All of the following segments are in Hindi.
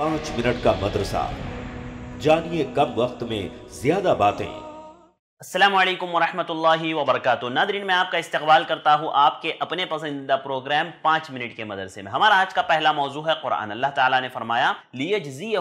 पांच मिनट का मदरसा जानिए कम वक्त में ज्यादा बातें असलम वरहमल वबरक नादरीन मैं आपका इस्तकबाल करता हूँ आपके अपने पसंदीदा प्रोग्राम पाँच मिनट के मदरसे में हमारा आज का पहला मौजू है कुरान अल्लाह ताला ने फरमाया लियजीदमिल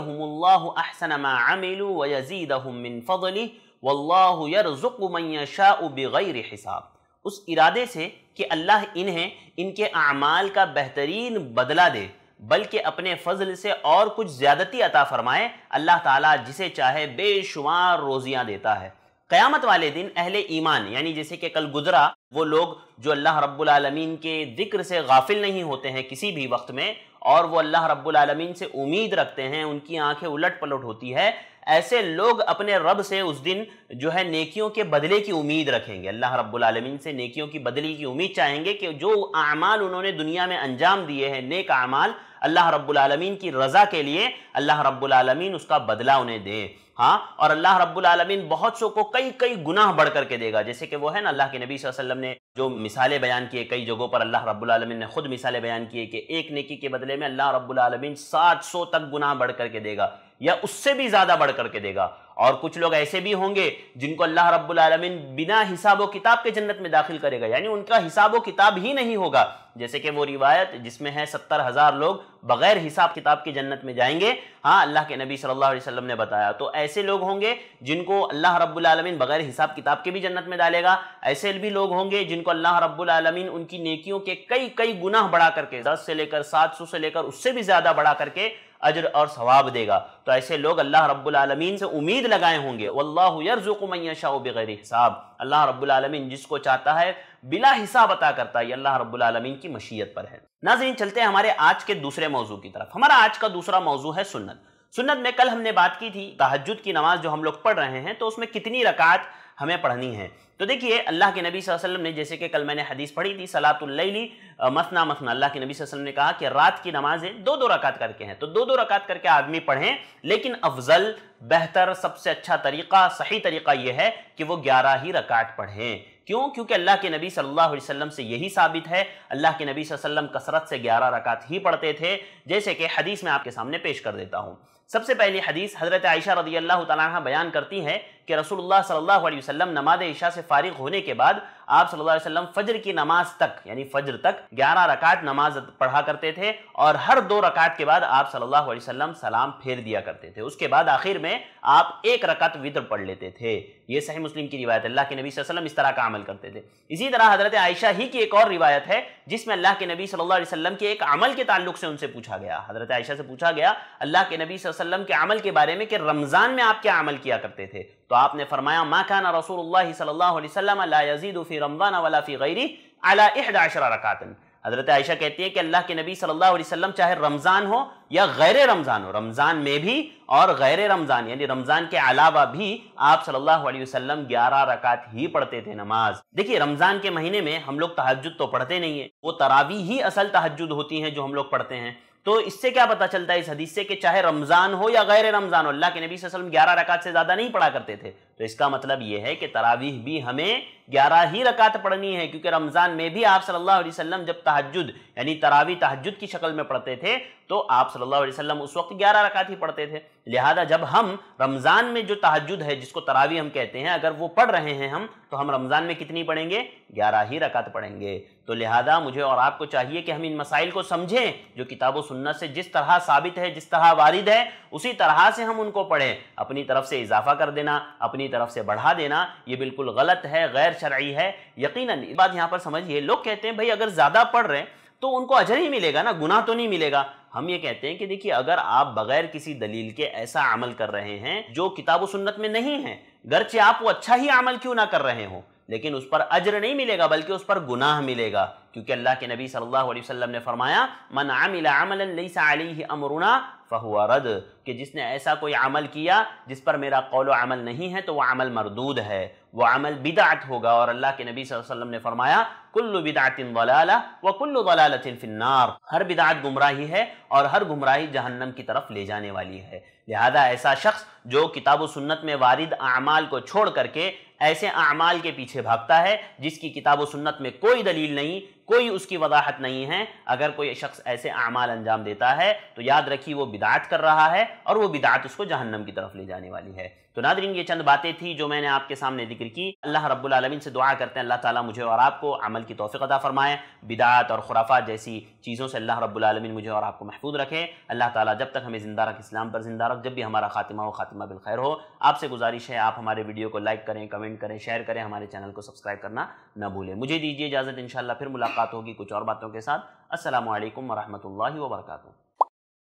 हिसाब उस इरादे से कि अल्लाह इन्हें इनके अमाल का बेहतरीन बदला दे बल्कि अपने फजल से और कुछ ज़्यादती अता फरमाए अल्लाह ताला जिसे चाहे बेशुमार रोज़ियाँ देता है क़यामत वाले दिन अहले ईमान यानी जैसे कि कल गुजरा वो लोग जो अल्लाह रब्बुल रबालमीन के ज़िक्र से गाफिल नहीं होते हैं किसी भी वक्त में और वो अल्लाह रब्बुल रबालमीन से उम्मीद रखते हैं उनकी आंखें उलट पलट होती है ऐसे लोग अपने रब से उस दिन जो है नेकियों के बदले की उम्मीद रखेंगे अल्लाह रब्बुल रबालमीन से नेकियों की बदली की उम्मीद चाहेंगे कि जो अमाल उन्होंने दुनिया में अंजाम दिए हैं नेक अमाल अल्लाह रब्बालमीन की रज़ा के लिए अल्लाह रब्बुल रबालमीन उसका बदला उन्हें दे हाँ और अल्लाह रब्बुल बहुत सो को कई कई गुनाह बढ़ करके देगा जैसे कि वो है ना अल्लाह के नबी वसल्लम ने जो मिसालें बयान किए कई जगहों पर अल्लाह रब्बुल ने ख़ुद मिसालें बयान किए कि एक नेकी के बदले में अल्लाह रब्बुल रबालमीन सात सौ तक गुनाह बढ़ करके देगा या उससे भी ज्यादा बढ़ करके देगा और कुछ लोग ऐसे भी होंगे जिनको अल्लाह रब्बुल आलमीन बिना हिसाब व किताब के जन्नत में दाखिल करेगा यानी उनका हिसाब व किताब ही नहीं होगा जैसे कि वो रिवायत जिसमें है सत्तर हज़ार लोग बगैर हिसाब किताब के जन्नत में जाएंगे हाँ अल्लाह के नबी सल्लल्लाहु अलैहि वसल्लम ने बताया तो ऐसे लोग होंगे जिनको अल्लाह रब्बुल आलमीन बगैर हिसाब किताब के भी जन्नत में डालेगा ऐसे भी लोग होंगे जिनको अल्लाह रब्बुल आलमीन उनकी नेकियों के कई कई गुनाह बढ़ा करके दस से लेकर सात सौ से लेकर उससे भी ज़्यादा बढ़ा करके अजर और सवाब देगा तो ऐसे लोग अल्लाह रब्बुलमीन से उम्मीद लगाए होंगे वल्लाशाह हिसाब अल्लाह रब्बुलमीन जिसको चाहता है बिला हिसाब अता करता है अल्लाह रब्बुलमीन की मशीयत पर है नाजरीन चलते हैं हमारे आज के दूसरे मौजू की तरफ हमारा आज का दूसरा मौजू है सुन्नत सुन्नत में कल हमने बात की थी तहजद की नमाज जो हम लोग पढ़ रहे हैं तो उसमें कितनी रकात हमें पढ़नी है तो देखिए अल्लाह के नबी वसल्लम ने जैसे कि कल मैंने हदीस पढ़ी थी सलातुल्लैली मसना मसना अल्लाह के नबी वसल्लम ने कहा कि रात की नमाजें दो दो रकात करके हैं तो दो दो रकात करके आदमी पढ़ें लेकिन अफजल बेहतर सबसे अच्छा तरीका सही तरीका यह है कि वो ग्यारह ही रकात पढ़ें क्यों क्योंकि अल्लाह के नबी सल्लल्लाहु अलैहि वसल्लम से यही साबित है अल्लाह के नबी वसल्लम कसरत से ग्यारह रकात ही पढ़ते थे जैसे कि हदीस में आपके सामने पेश कर देता हूँ सबसे पहली हदीस हज़रत आयशा रदी अल्लाह तला बयान करती है कि रसूलुल्लाह सल्लल्लाहु अलैहि वसल्लम नमाज ईशा से फारिग होने के बाद आप सल्लल्लाहु अलैहि वसल्लम फजर की नमाज तक यानी फजर तक 11 रकात नमाज पढ़ा करते थे और हर दो रकात के बाद आप सल्लल्लाहु अलैहि वसल्लम सलाम फेर दिया करते थे उसके बाद आखिर में आप एक रकात वितर पढ़ लेते थे ये सही मुस्लिम की रिवायत अल्लाह के नबी वसल्लम इस तरह का अमल करते थे इसी तरह हजरत आयशा ही की एक और रिवायत है जिसमें अल्लाह के नबी सल्लल्लाहु अलैहि वसल्लम के एक अमल के ताल्लुक से उनसे पूछा गया हजरत आयशा से पूछा गया अल्लाह के नबी वसल्लम के अमल के बारे में कि रमज़ान में आप क्या अमल किया करते थे तो आपने फरमाया माखाना रसूल सल्ला वसलम ला यजीद रमज़ान वाला फ़ी गैरी अला अहदाशरा रकातन हज़रत आयशा कहती है कि अल्लाह के नबी सल्लल्लाहु अलैहि वसल्लम चाहे रमज़ान हो या गैर रमज़ान हो रमज़ान में भी और गैर रमज़ान यानी रमज़ान के अलावा भी आप सल्लल्लाहु अलैहि वसल्लम 11 रकात ही पढ़ते थे नमाज देखिए रमज़ान के महीने में हम लोग तहजद तो पढ़ते नहीं है वो तरावी ही असल तहजद होती हैं जो हम लोग पढ़ते हैं तो इससे क्या पता चलता है इस हदीस से कि चाहे रमज़ान हो या गैर रमज़ान हो अल्लाह के नबी वसल्लम ग्यारह रकात से ज़्यादा नहीं पढ़ा करते थे तो इसका मतलब ये है कि तरावीह भी हमें ग्यारह ही रकात पढ़नी है क्योंकि रमज़ान में भी आप सल्लल्लाहु अलैहि वसल्लम जब तहजद यानी तरावी तहजद की शक्ल में पढ़ते थे तो आप सल्लल्लाहु अलैहि वसल्लम उस वक्त ग्यारह रकात ही पढ़ते थे लिहाजा जब हम रमज़ान में जो तहजद है जिसको तरावी हम कहते हैं अगर वो पढ़ रहे हैं हम तो हम रमज़ान में कितनी पढ़ेंगे ग्यारह ही रकात पढ़ेंगे तो लिहाजा मुझे और आपको चाहिए कि हम इन मसाइल को समझें जो किताब व सुन्नत से जिस तरह साबित है जिस तरह वारिद है उसी तरह से हम उनको पढ़ें अपनी तरफ से इजाफा कर देना अपनी अपनी तरफ से बढ़ा देना ये बिल्कुल गलत है गैर शर्य है यकीनन इस बात यहाँ पर समझिए लोग कहते हैं भाई अगर ज़्यादा पढ़ रहे हैं तो उनको अजर ही मिलेगा ना गुना तो नहीं मिलेगा हम ये कहते हैं कि देखिए अगर आप बगैर किसी दलील के ऐसा अमल कर रहे हैं जो किताब सुन्नत में नहीं है गरचे आप वो अच्छा ही अमल क्यों ना कर रहे हो लेकिन उस पर अजर नहीं मिलेगा बल्कि उस पर गुनाह मिलेगा क्योंकि अल्लाह के नबी सल्लल्लाहु अलैहि वसल्लम ने फरमाया मन आमिला अमलन लैसा अलैहि अमरुना फ़हुआ रद कि जिसने ऐसा कोई अमल किया जिस पर मेरा कौल अमल नहीं है तो वह अमल मरदूद है वह अमल बिदात होगा और अल्लाह के नबी वसल्लम ने फरमाया कुल्लु बिदातिन वलाला व कुल्लु वलालतिन फिन्नार हर बिदात गुमराही है और हर गुमराही जहन्नम की तरफ ले जाने वाली है लिहाजा ऐसा शख्स जो किताब सुन्नत में वारिद अमाल को छोड़ करके ऐसे अमाल के पीछे भागता है जिसकी किताब सुन्नत में कोई दलील नहीं कोई उसकी वजाहत नहीं है अगर कोई शख्स ऐसे अमाल अंजाम देता है तो याद रखिए वो बिदात कर रहा है और वो बिदात उसको जहन्नम की तरफ ले जाने वाली है तो नादरीन ये चंद बातें थी जो मैंने आपके सामने जिक्र की अल्लाह रब्बुल आलमीन से दुआ करते हैं अल्लाह ताला मुझे और आपको अमल की तोफ़ी अदा फ़रमाएँ बिदात और खुराफा जैसी चीज़ों से अल्लाह रब्बुल आलमीन मुझे और आपको महफूज रखे अल्लाह ताला जब तक हमें ज़िंदा रख इस्लाम पर ज़िंदा रख जब भी हमारा खातिमा हो खातिमा बिलखैर हो आपसे गुजारिश है आप हमारे वीडियो को लाइक करें कमेंट करें शेयर करें हमारे चैनल को सब्सक्राइब करना न भूलें मुझे दीजिए इजाज़त इन फिर मुलाकात होगी कुछ और बातों के साथ असल वरहमल वर्का